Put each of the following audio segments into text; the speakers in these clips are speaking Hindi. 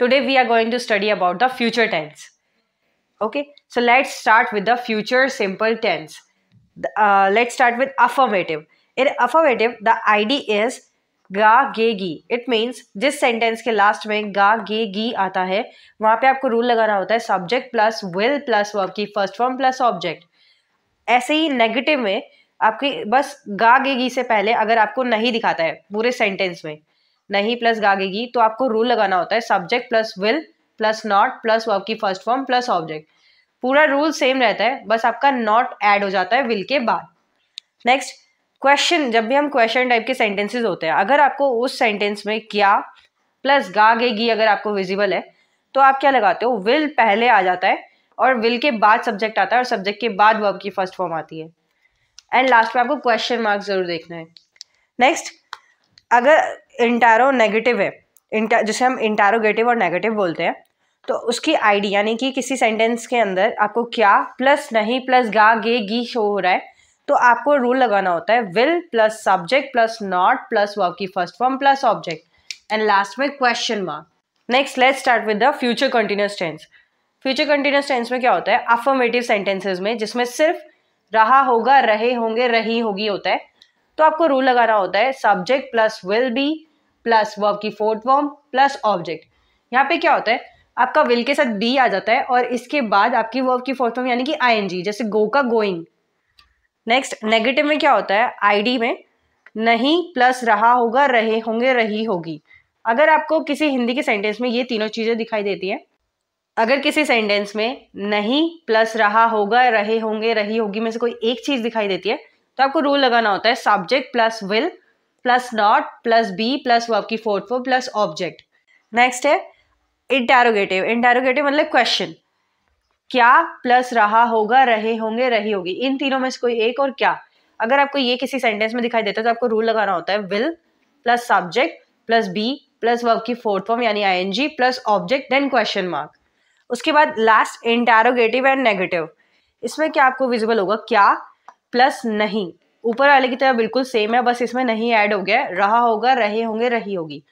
Today we are going to study about the future tense. Okay, so let's start with the future simple tense. Uh, let's start with affirmative. In affirmative, the ID is गा गे गी इट मीन्स जिस सेंटेंस के लास्ट में गा गे गी आता है वहाँ पे आपको रूल लगाना होता है subject plus will plus verb की फर्स्ट फॉर्म प्लस ऑब्जेक्ट ऐसे ही नेगेटिव में आपकी बस गा गे गी से पहले अगर आपको नहीं दिखाता है पूरे सेंटेंस में नहीं प्लस गागेगी तो आपको रूल लगाना होता है subject plus will plus not plus की फर्स्ट फॉर्म प्लस ऑब्जेक्ट पूरा रूल सेम रहता है बस आपका नॉट ऐड हो जाता है विल के बाद नेक्स्ट क्वेश्चन जब भी हम क्वेश्चन टाइप के सेंटेंसेस होते हैं अगर आपको उस सेंटेंस में क्या प्लस गागेगी अगर आपको विजिबल है तो आप क्या लगाते हो विल पहले आ जाता है और विल के बाद सब्जेक्ट आता है और सब्जेक्ट के बाद वर्ब की फर्स्ट फॉर्म आती है एंड लास्ट में आपको क्वेश्चन मार्क जरूर देखना है नेक्स्ट अगर इंटारो नेगेटिव है इंटा जिसे हम इंटारोगेटिव और नेगेटिव बोलते हैं तो उसकी आईडी यानी कि किसी सेंटेंस के अंदर आपको क्या प्लस नहीं प्लस गा गे गी शो हो रहा है तो आपको रूल लगाना होता है will plus subject plus not plus work की first form plus object and last में question mark next let start with the future continuous tense future continuous tense में क्या होता है अफर्मेटिव सेंटेंसेज में जिसमें सिर्फ रहा होगा रहे होंगे रही होगी होता है तो आपको रूल लगाना होता है subject plus will be plus verb की फोर्थ फॉर्म प्लस ऑब्जेक्ट यहाँ पे क्या होता है आपका विल के साथ बी आ जाता है और इसके बाद आपकी वर्ब की फोर्थ फॉर्म यानी कि आईएनजी जैसे गो का गोइंग नेक्स्ट नेगेटिव में क्या होता है आईडी में नहीं प्लस रहा होगा रहे होंगे रही होगी अगर आपको किसी हिंदी के सेंटेंस में ये तीनों चीज़ें दिखाई देती हैं अगर किसी सेंटेंस में नहीं प्लस रहा होगा रहे होंगे रही होगी में से कोई एक चीज़ दिखाई देती है तो आपको रूल लगाना होता है subject plus will plus not plus be plus वो आपकी fourth four plus object next है इंटेरोगेटिव इंटेरोगेटिव मतलब क्वेश्चन क्या प्लस रहा होगा रहे होंगे रही होगी इन तीनों में से कोई एक और क्या अगर आपको ये किसी सेंटेंस में दिखाई देता है तो आपको रूल लगाना होता है will plus subject plus be plus verb की फोर्थ फॉर्म यानी ING plus object then question mark उसके बाद लास्ट इंटेरोगेटिव एंड नेगेटिव इसमें क्या आपको विजिबल होगा क्या प्लस नहीं ऊपर वाले की तरह बिल्कुल सेम है बस इसमें नहीं ऐड हो गया रहा होगा रहे होंगे रही होगी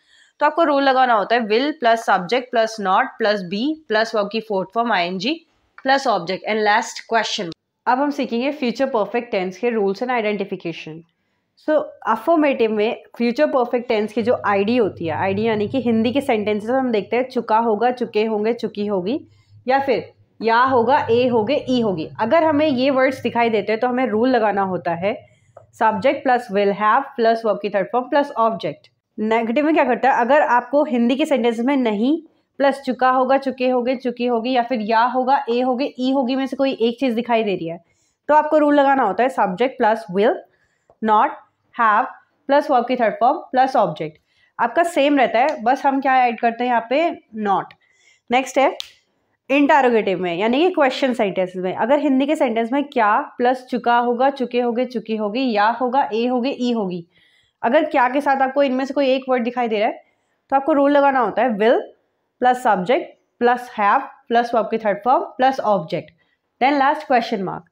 तो आपको रूल लगाना होता है will plus subject plus not plus be plus verb की fourth form I plus object and last question अब हम सीखेंगे फ्यूचर परफेक्ट टेंस के rules and identification so affirmative में फ्यूचर परफेक्ट टेंस की जो आईडी होती है आईडी यानी कि हिंदी के सेंटेंसेस हम देखते हैं चुका होगा चुके होंगे चुकी होगी या फिर या होगा ए होगे ई होगी अगर हमें ये वर्ड्स दिखाई देते हैं तो हमें रूल लगाना होता है subject plus will have plus verb की third form plus object negative में क्या करता है अगर आपको हिंदी के सेंटेंस में नहीं प्लस चुका होगा चुके होगे चुकी होगी या फिर या होगा ए होगे ई होगी में से कोई एक चीज़ दिखाई दे रही है तो आपको रूल लगाना होता है subject plus will not have plus verb की थर्ड फॉर्म प्लस ऑब्जेक्ट आपका सेम रहता है बस हम क्या ऐड करते हैं यहाँ पे नॉट नेक्स्ट है इंटारोगेटिव में यानी कि क्वेश्चन सेंटेंस में अगर हिंदी के सेंटेंस में क्या प्लस चुका होगा चुके होगे चुकी होगी या होगा ए होगे ई होगी अगर क्या के साथ आपको इनमें से कोई एक वर्ड दिखाई दे रहा है तो आपको रूल लगाना होता है will plus subject plus have plus verb की third form plus object then last question mark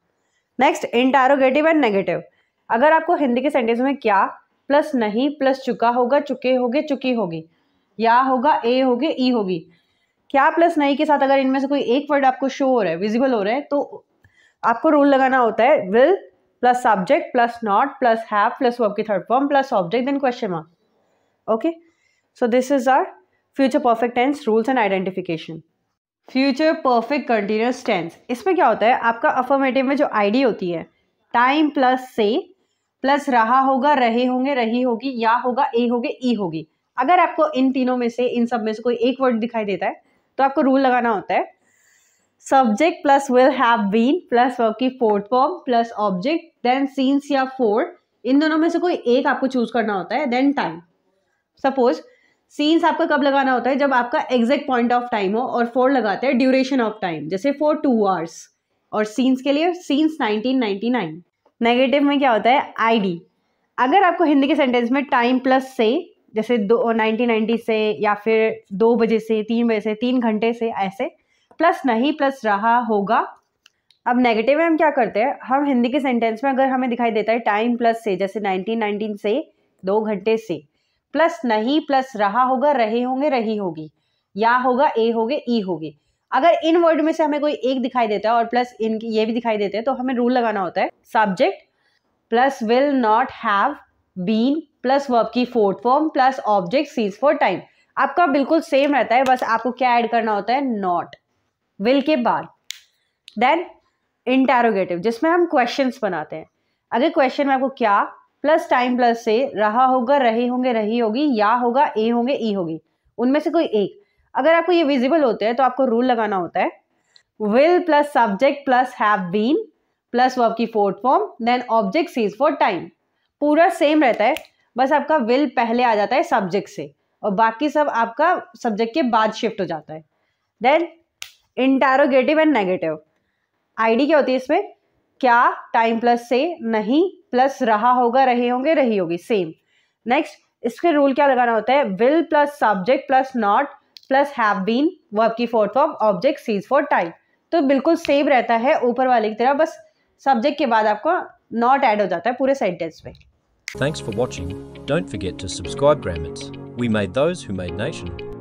next interrogative and negative अगर आपको हिंदी के सेंटेंस में क्या प्लस नहीं प्लस चुका होगा चुके होगे चुकी होगी या होगा ए होगी ई होगी क्या प्लस नहीं के साथ अगर इनमें से कोई एक वर्ड आपको शो हो रहा है विजिबल हो रहा है तो आपको रूल लगाना होता है will plus subject plus not plus have plus verb की third form plus object then question mark okay so this is our future perfect tense rules and identification future perfect continuous tense इसमें क्या होता है आपका अफर्मेटिव में जो आईडी होती है टाइम प्लस से प्लस रहा होगा रहे होंगे रही होगी या होगा ए होगे ई होगी अगर आपको इन तीनों में से इन सब में से कोई एक वर्ड दिखाई देता है तो आपको रूल लगाना होता है subject plus will have been plus work की fourth form plus object then since या फोर इन दोनों में से कोई एक आपको चूज करना होता है देन टाइम सपोज सीन्स आपका कब लगाना होता है जब आपका एग्जैक्ट पॉइंट ऑफ टाइम हो और फोर लगाते हैं ड्यूरेशन ऑफ टाइम जैसे फोर टू आवर्स और सीन्स के लिए सीन्स 1999 नेगेटिव में क्या होता है आईडी अगर आपको हिंदी के सेंटेंस में टाइम प्लस से जैसे दो नाइनटीन नाइन्टी से या फिर दो बजे से तीन बजे से तीन घंटे से ऐसे प्लस नहीं प्लस रहा होगा अब नेगेटिव में हम क्या करते हैं हम हिंदी के सेंटेंस में अगर हमें दिखाई देता है टाइम प्लस से जैसे नाइनटीन नाइनटीन से दो घंटे से प्लस नहीं प्लस रहा होगा रहे होंगे रही होगी या होगा ए होगे ई होगी अगर इन वर्ड में से हमें कोई एक दिखाई देता है और प्लस इन ये भी दिखाई देते हैं तो हमें रूल लगाना होता है subject plus will not have been plus verb की फोर्थ फॉर्म प्लस ऑब्जेक्ट सीज फॉर टाइम आपका बिल्कुल सेम रहता है बस आपको क्या ऐड करना होता है नॉट विल के बाद देन इंटेरोगेटिव जिसमें हम क्वेश्चन बनाते हैं अगर क्वेश्चन में आपको क्या प्लस टाइम प्लस से रहा होगा रहे होंगे रही होगी या होगा ए होंगे ई होगी उनमें से कोई एक अगर आपको ये विजिबल होते हैं तो आपको रूल लगाना होता है will plus subject plus have been plus verb की फोर्थ फॉर्म देन ऑब्जेक्ट सीज फॉर टाइम पूरा सेम रहता है बस आपका विल पहले आ जाता है सब्जेक्ट से और बाकी सब आपका सब्जेक्ट के बाद शिफ्ट हो जाता है then interrogative and negative ID क्या होती है इसमें क्या टाइम प्लस से नहीं प्लस रहा होगा रहे होंगे रही होगी सेम नेक्स्ट इसके रूल क्या लगाना होता है will plus subject plus not plus have been verb की फोर्थ फॉर्म ऑब्जेक्ट सीज फॉर टाइम तो बिल्कुल सेम रहता है ऊपर वाले की तरह बस सब्जेक्ट के बाद आपको नॉट ऐड हो जाता है पूरे सेंटेंस में Thanks for watching. Don't forget to subscribe, Grammets. We made those who made nation.